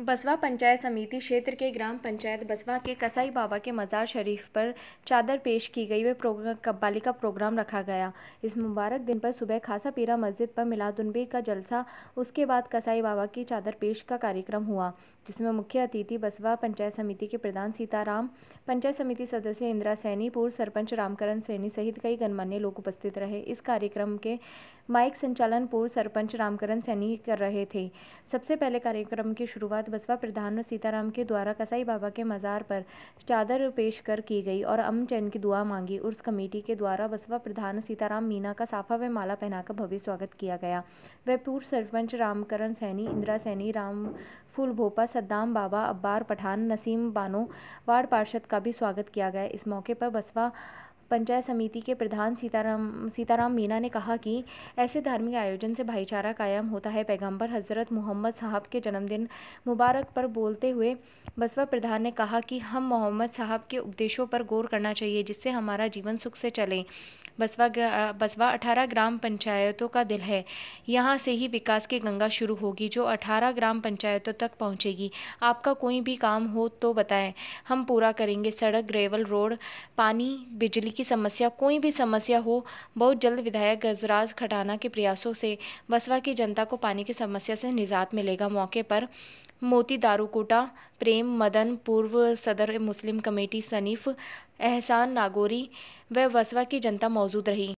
बसवा पंचायत समिति क्षेत्र के ग्राम पंचायत बसवा के कसाई बाबा के मज़ार शरीफ पर चादर पेश की गई व कब्बाली का प्रोग्राम रखा गया इस मुबारक दिन पर सुबह खासा पीरा मस्जिद पर मिलादुनबी का जलसा उसके बाद कसाई बाबा की चादर पेश का कार्यक्रम हुआ जिसमें मुख्य अतिथि बसवा पंचायत समिति के प्रधान सीताराम पंचायत समिति सदस्य इंदिरा सैनी पूर्व सरपंच रामकरण सैनी सहित कई गणमान्य लोग उपस्थित रहे इस कार्यक्रम के माइक संचालन पूर्व सरपंच रामकरण सैनी कर रहे थे सबसे पहले कार्यक्रम की शुरुआत बात बसपा प्रधान सीताराम के द्वारा कसाई बाबा के मज़ार पर चादर पेश कर की गई और अमन चैन की दुआ मांगी उर्स कमेटी के द्वारा बसपा प्रधान सीताराम मीना का साफा व माला पहनाकर भव्य स्वागत किया गया वह पूर्व सरपंच रामकरण सैनी इंदिरा सैनी राम फूल भोपा सद्दाम बाबा अब्बार पठान नसीम बानो वार्ड पार्षद का भी स्वागत किया गया इस मौके पर बसपा पंचायत समिति के प्रधान सीताराम सीताराम मीना ने कहा कि ऐसे धार्मिक आयोजन से भाईचारा कायम होता है पैगंबर हज़रत मोहम्मद साहब के जन्मदिन मुबारक पर बोलते हुए बसवा प्रधान ने कहा कि हम मोहम्मद साहब के उपदेशों पर गौर करना चाहिए जिससे हमारा जीवन सुख से चले बसवा बसवा अठारह ग्राम पंचायतों का दिल है यहाँ से ही विकास की गंगा शुरू होगी जो अठारह ग्राम पंचायतों तक पहुँचेगी आपका कोई भी काम हो तो बताएं हम पूरा करेंगे सड़क ग्रेवल रोड पानी बिजली की की समस्या कोई भी समस्या हो बहुत जल्द विधायक गजराज खटाना के प्रयासों से बसवा की जनता को पानी की समस्या से निजात मिलेगा मौके पर मोती दारूकोटा प्रेम मदन पूर्व सदर मुस्लिम कमेटी सनीफ एहसान नागोरी व बसवा की जनता मौजूद रही